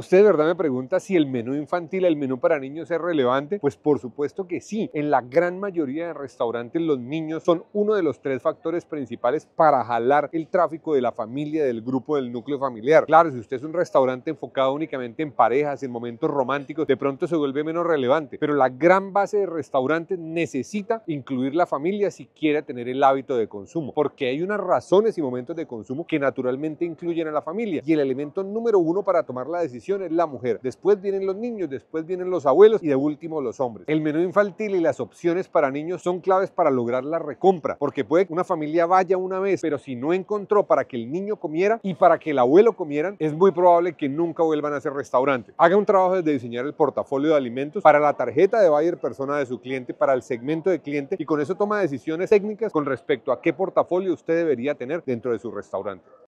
Usted de verdad me pregunta si el menú infantil, el menú para niños es relevante. Pues por supuesto que sí. En la gran mayoría de restaurantes los niños son uno de los tres factores principales para jalar el tráfico de la familia, del grupo, del núcleo familiar. Claro, si usted es un restaurante enfocado únicamente en parejas, en momentos románticos, de pronto se vuelve menos relevante. Pero la gran base de restaurantes necesita incluir la familia si quiere tener el hábito de consumo. Porque hay unas razones y momentos de consumo que naturalmente incluyen a la familia. Y el elemento número uno para tomar la decisión es la mujer, después vienen los niños, después vienen los abuelos y de último los hombres. El menú infantil y las opciones para niños son claves para lograr la recompra, porque puede que una familia vaya una vez, pero si no encontró para que el niño comiera y para que el abuelo comieran, es muy probable que nunca vuelvan a ser restaurante. Haga un trabajo de diseñar el portafolio de alimentos para la tarjeta de buyer persona de su cliente, para el segmento de cliente y con eso toma decisiones técnicas con respecto a qué portafolio usted debería tener dentro de su restaurante.